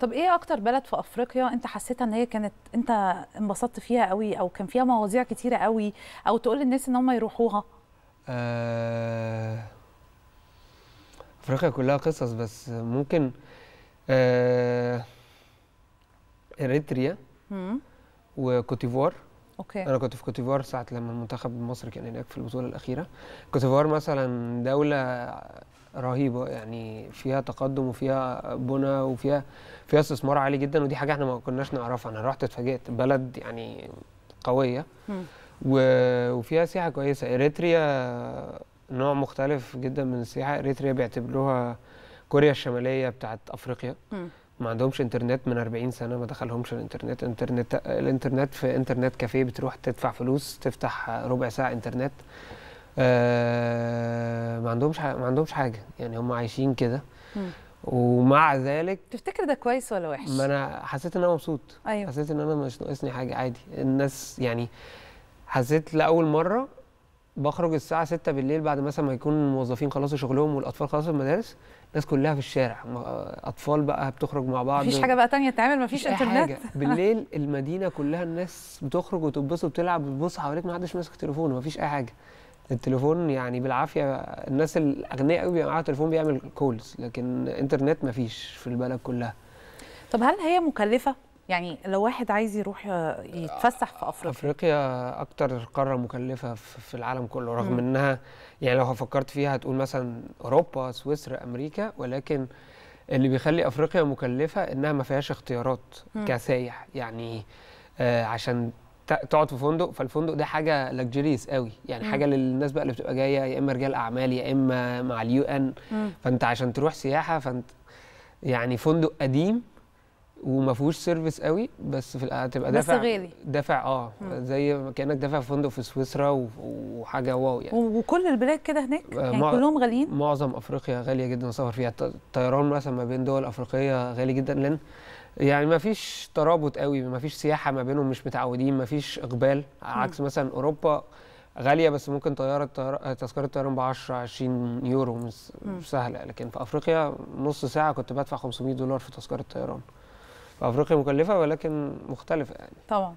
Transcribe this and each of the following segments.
طب ايه اكتر بلد في افريقيا انت حسيت ان هي كانت انت انبسطت فيها قوي او كان فيها مواضيع كتيره قوي او تقول للناس ان هم يروحوها آه... افريقيا كلها قصص بس ممكن آه... اريتريا وكوتيفوار اوكي انا كنت في كوتيفوار ساعه لما المنتخب المصري كان هناك في البطوله الاخيره كوتيفوار مثلا دوله رهيبه يعني فيها تقدم وفيها بنى وفيها فيها استثمار عالي جدا ودي حاجه احنا ما كناش نعرفها انا رحت اتفاجئت بلد يعني قويه و... وفيها سياحه كويسه اريتريا نوع مختلف جدا من السياحه اريتريا بيعتبروها كوريا الشماليه بتاعت افريقيا م. ما عندهمش انترنت من 40 سنه ما دخلهمش الانترنت انترنت الانترنت في انترنت كافيه بتروح تدفع فلوس تفتح ربع ساعه انترنت آه ما عندهمش ما عندهمش حاجه يعني هم عايشين كده ومع ذلك تفتكر ده كويس ولا وحش؟ ما انا حسيت ان انا مبسوط أيوه. حسيت ان انا مش ناقصني حاجه عادي الناس يعني حسيت لاول مره بخرج الساعه 6 بالليل بعد مثلا ما يكون الموظفين خلصوا شغلهم والاطفال خلصوا المدارس الناس كلها في الشارع آه، اطفال بقى بتخرج مع بعض مفيش حاجه بقى تانية تعمل مفيش انترنت حاجة. بالليل المدينه كلها الناس بتخرج وتتبسط وتلعب بتبص حواليك ما حدش ماسك تليفون مفيش اي حاجه التليفون يعني بالعافيه الناس الاغنياء قوي بيبقى معاها تليفون بيعمل كولز لكن انترنت مفيش في البلد كلها طب هل هي مكلفه يعني لو واحد عايز يروح يتفسح في افريقيا افريقيا اكتر قاره مكلفه في العالم كله رغم م. انها يعني لو فكرت فيها هتقول مثلا اوروبا سويسرا امريكا ولكن اللي بيخلي افريقيا مكلفه انها ما فيهاش اختيارات م. كسايح يعني آه عشان تقعد في فندق فالفندق ده حاجه لكجريس قوي يعني م. حاجه للناس بقى اللي بتبقى جايه يا اما رجال اعمال يا اما مع اليو ان فانت عشان تروح سياحه فانت يعني فندق قديم وما فيهوش سيرفيس قوي بس في هتبقى دافع بس غالي دافع اه مم. زي كانك دافع في فندق في سويسرا وحاجه واو يعني وكل البلاد كده هناك آه، يعني مع... كلهم غاليين معظم افريقيا غاليه جدا السفر فيها الطيران مثلا ما بين دول افريقيه غالي جدا لان يعني ما فيش ترابط قوي ما فيش سياحه ما بينهم مش متعودين ما فيش اقبال عكس مم. مثلا اوروبا غاليه بس ممكن طياره تذكره الطيران ب 10 20 يورو مش سهله لكن في افريقيا نص ساعه كنت بدفع 500 دولار في تذكره الطيران في افريقيا مكلفه ولكن مختلفه يعني طبعا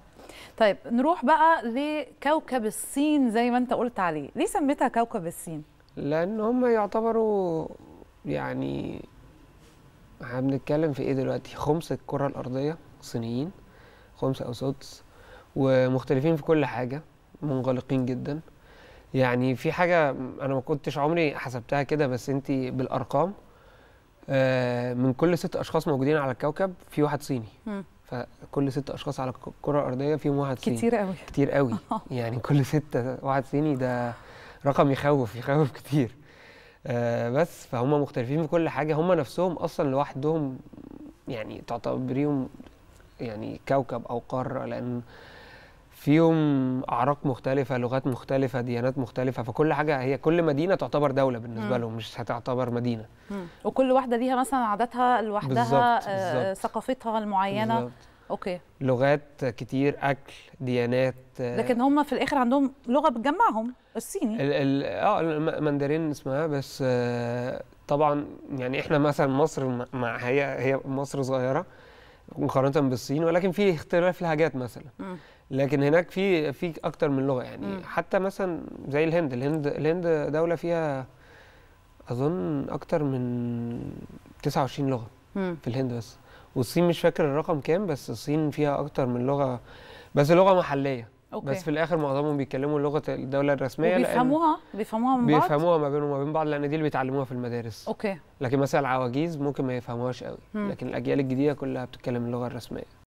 طيب نروح بقى لكوكب الصين زي ما انت قلت عليه ليه سميتها كوكب الصين لان هم يعتبروا يعني احنا بنتكلم في ايه دلوقتي خمس الكره الارضيه صينيين خمسه او سدس ومختلفين في كل حاجه منغلقين جدا يعني في حاجه انا ما كنتش عمري حسبتها كده بس انت بالارقام آه، من كل ست اشخاص موجودين على الكوكب في واحد صيني فكل ست اشخاص على الكره الارضيه فيهم واحد صيني كتير قوي كتير قوي آه. يعني كل سته واحد صيني ده رقم يخوف يخوف كتير آه بس فهم مختلفين في كل حاجه هم نفسهم اصلا لوحدهم يعني تعتبريهم يعني كوكب او قاره لان فيهم اعراق مختلفه لغات مختلفه ديانات مختلفه فكل حاجه هي كل مدينه تعتبر دوله بالنسبه لهم مش هتعتبر مدينه مم. وكل واحده ليها مثلا عاداتها لوحدها آه ثقافتها المعينه بالزبط. اوكي لغات كتير اكل ديانات آه، لكن هم في الاخر عندهم لغه بتجمعهم الصيني ال ال اه المندرين اسمها بس آه، طبعا يعني احنا مثلا مصر مع هي هي مصر صغيره مقارنه بالصين ولكن في اختلاف لهجات مثلا مم. لكن هناك في في اكتر من لغه يعني م. حتى مثلا زي الهند الهند الهند دوله فيها اظن اكتر من 29 لغه م. في الهند بس والصين مش فاكر الرقم كام بس الصين فيها اكتر من لغه بس لغه محليه أوكي. بس في الاخر معظمهم بيتكلموا لغه الدوله الرسميه بيفهموها بيفهموها من بعض بيفهموها ما بينهم وما بين بعض لان دي اللي بيتعلموها في المدارس اوكي لكن مثلا العواجيز ممكن ما يفهموهاش قوي م. لكن الاجيال الجديده كلها بتتكلم اللغه الرسميه